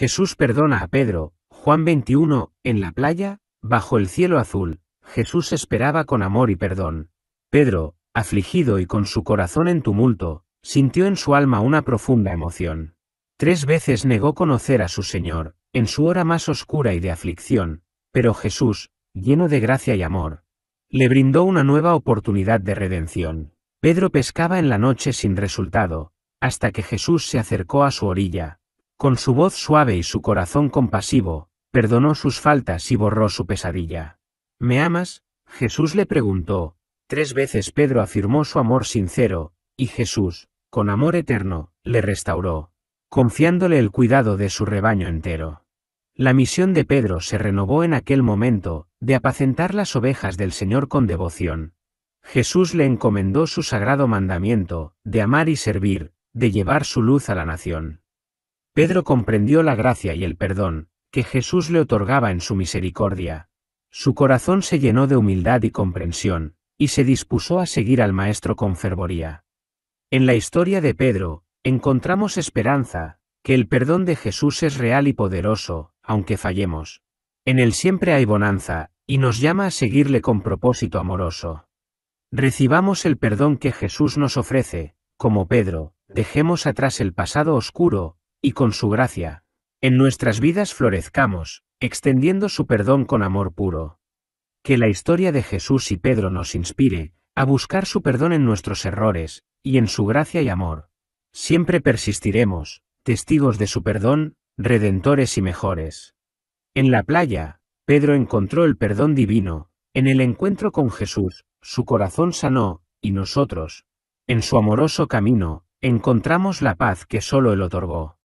Jesús perdona a Pedro, Juan 21, en la playa, bajo el cielo azul, Jesús esperaba con amor y perdón. Pedro, afligido y con su corazón en tumulto, sintió en su alma una profunda emoción. Tres veces negó conocer a su Señor, en su hora más oscura y de aflicción, pero Jesús, lleno de gracia y amor, le brindó una nueva oportunidad de redención. Pedro pescaba en la noche sin resultado, hasta que Jesús se acercó a su orilla, con su voz suave y su corazón compasivo, perdonó sus faltas y borró su pesadilla. ¿Me amas? Jesús le preguntó. Tres veces Pedro afirmó su amor sincero, y Jesús, con amor eterno, le restauró, confiándole el cuidado de su rebaño entero. La misión de Pedro se renovó en aquel momento, de apacentar las ovejas del Señor con devoción. Jesús le encomendó su sagrado mandamiento, de amar y servir, de llevar su luz a la nación. Pedro comprendió la gracia y el perdón que Jesús le otorgaba en su misericordia. Su corazón se llenó de humildad y comprensión, y se dispuso a seguir al Maestro con fervoría. En la historia de Pedro, encontramos esperanza, que el perdón de Jesús es real y poderoso, aunque fallemos. En él siempre hay bonanza, y nos llama a seguirle con propósito amoroso. Recibamos el perdón que Jesús nos ofrece, como Pedro, dejemos atrás el pasado oscuro, y con su gracia, en nuestras vidas florezcamos, extendiendo su perdón con amor puro. Que la historia de Jesús y Pedro nos inspire, a buscar su perdón en nuestros errores, y en su gracia y amor. Siempre persistiremos, testigos de su perdón, redentores y mejores. En la playa, Pedro encontró el perdón divino, en el encuentro con Jesús, su corazón sanó, y nosotros, en su amoroso camino, encontramos la paz que solo él otorgó.